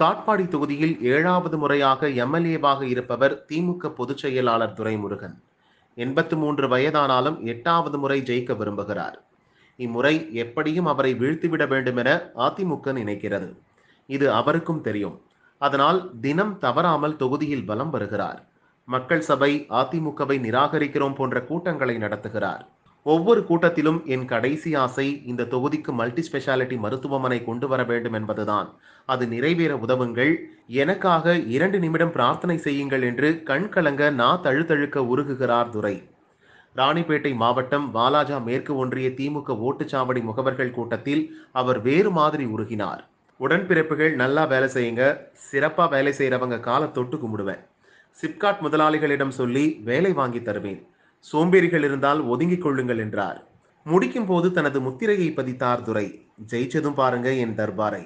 காட்பாடி தொகுதியில் ஏழாவது முறையாக எம்எல்ஏவாக இருப்பவர் திமுக பொதுச் செயலாளர் துரைமுருகன் எண்பத்து மூன்று வயதானாலும் எட்டாவது முறை ஜெயிக்க விரும்புகிறார் இம்முறை எப்படியும் அவரை வீழ்த்திவிட வேண்டும் என அதிமுக நினைக்கிறது இது அவருக்கும் தெரியும் அதனால் தினம் தவறாமல் தொகுதியில் பலம் வருகிறார் மக்கள் சபை அதிமுகவை நிராகரிக்கிறோம் போன்ற கூட்டங்களை நடத்துகிறார் ஒவ்வொரு கூட்டத்திலும் என் கடைசி ஆசை இந்த தொகுதிக்கு மல்டி ஸ்பெஷாலிட்டி மருத்துவமனை கொண்டு வர வேண்டும் என்பதுதான் அது நிறைவேற உதவுங்கள் எனக்காக இரண்டு நிமிடம் பிரார்த்தனை செய்யுங்கள் என்று கண் கலங்க நா தழுத்தழுக்க உருகுகிறார் துரை ராணிப்பேட்டை மாவட்டம் வாலாஜா மேற்கு ஒன்றிய திமுக ஓட்டுச்சாவடி முகவர்கள் கூட்டத்தில் அவர் வேறு மாதிரி உருகினார் உடன்பிறப்புகள் நல்லா வேலை செய்யுங்க சிறப்பாக வேலை செய்கிறவங்க காலத்தொட்டு தொட்டு கும்பிடுவேன் சிப்காட் முதலாளிகளிடம் சொல்லி வேலை வாங்கி தருவேன் சோம்பேறிகள் இருந்தால் ஒதுங்கிக் கொள்ளுங்கள் என்றார் முடிக்கும் போது தனது முத்திரையை பதித்தார் துரை ஜெயிச்சதும் பாருங்க என் தர்பாரை